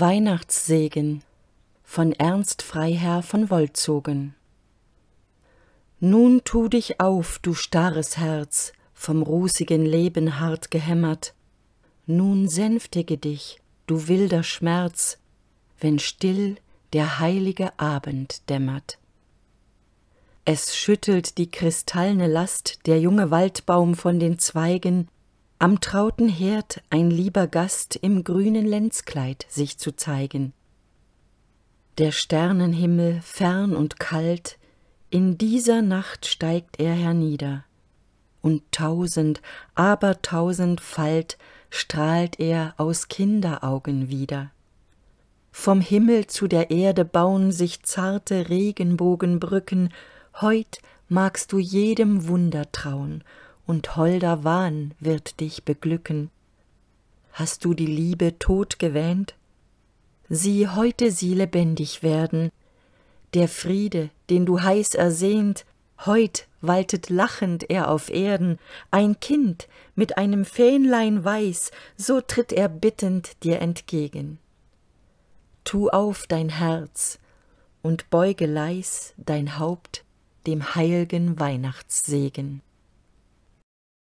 Weihnachtssegen von Ernst Freiherr von Wolzogen Nun tu dich auf, du starres Herz, vom rußigen Leben hart gehämmert. Nun sänftige dich, du wilder Schmerz, wenn still der heilige Abend dämmert. Es schüttelt die kristallne Last der junge Waldbaum von den Zweigen, am trauten herd ein lieber gast im grünen lenzkleid sich zu zeigen der sternenhimmel fern und kalt in dieser nacht steigt er hernieder und tausend aber tausendfalt strahlt er aus kinderaugen wieder vom himmel zu der erde baun sich zarte regenbogenbrücken heut magst du jedem wunder traun und holder wahn wird dich beglücken. Hast du die Liebe tot gewähnt? Sieh heute sie lebendig werden. Der Friede, den du heiß ersehnt, heut waltet lachend er auf Erden, ein Kind mit einem Fähnlein weiß, so tritt er bittend dir entgegen. Tu auf dein Herz und beuge leis dein Haupt dem heil'gen Weihnachtssegen.